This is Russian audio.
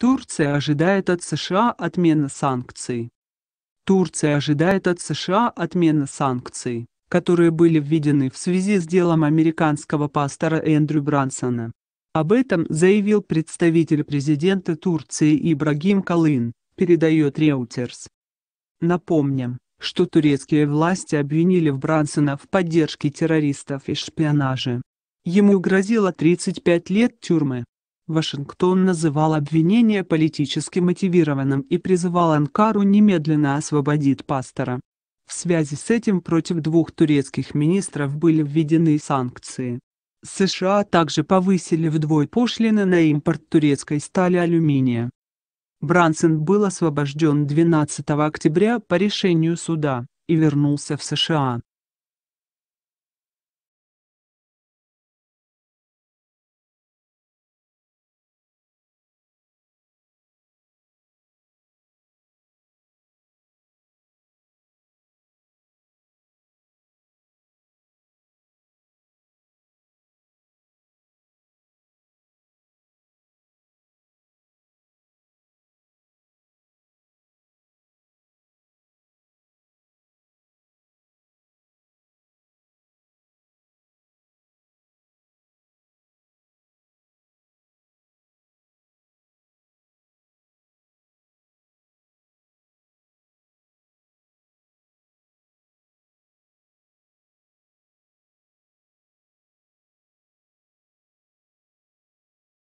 Турция ожидает от США отмены санкций. Турция ожидает от США отмены санкций, которые были введены в связи с делом американского пастора Эндрю Брансона. Об этом заявил представитель президента Турции Ибрагим Калын, передает Reuters. Напомним, что турецкие власти обвинили в Брансона в поддержке террористов и шпионаже. Ему грозило 35 лет тюрьмы. Вашингтон называл обвинение политически мотивированным и призывал Анкару немедленно освободить пастора. В связи с этим против двух турецких министров были введены санкции. США также повысили вдвое пошлины на импорт турецкой стали алюминия. Брансон был освобожден 12 октября по решению суда и вернулся в США.